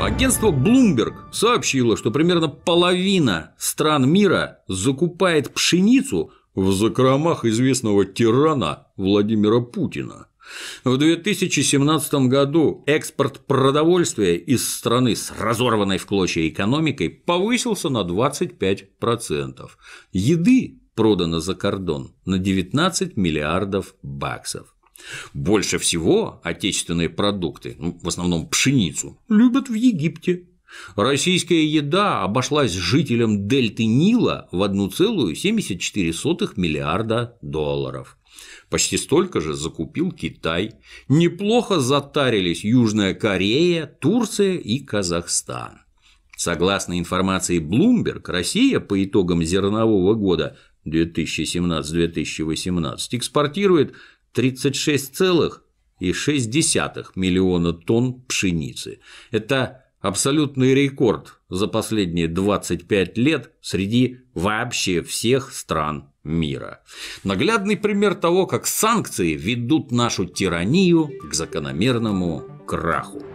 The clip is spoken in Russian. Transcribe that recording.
Агентство Bloomberg сообщило, что примерно половина стран мира закупает пшеницу в закромах известного тирана Владимира Путина. В 2017 году экспорт продовольствия из страны с разорванной в клочья экономикой повысился на 25%. Еды продано за кордон на 19 миллиардов баксов. Больше всего отечественные продукты, ну, в основном пшеницу, любят в Египте. Российская еда обошлась жителям дельты Нила в 1,74 миллиарда долларов. Почти столько же закупил Китай. Неплохо затарились Южная Корея, Турция и Казахстан. Согласно информации Bloomberg, Россия по итогам зернового года 2017-2018 экспортирует 36,6 миллиона тонн пшеницы. Это абсолютный рекорд за последние 25 лет среди вообще всех стран мира. Наглядный пример того, как санкции ведут нашу тиранию к закономерному краху.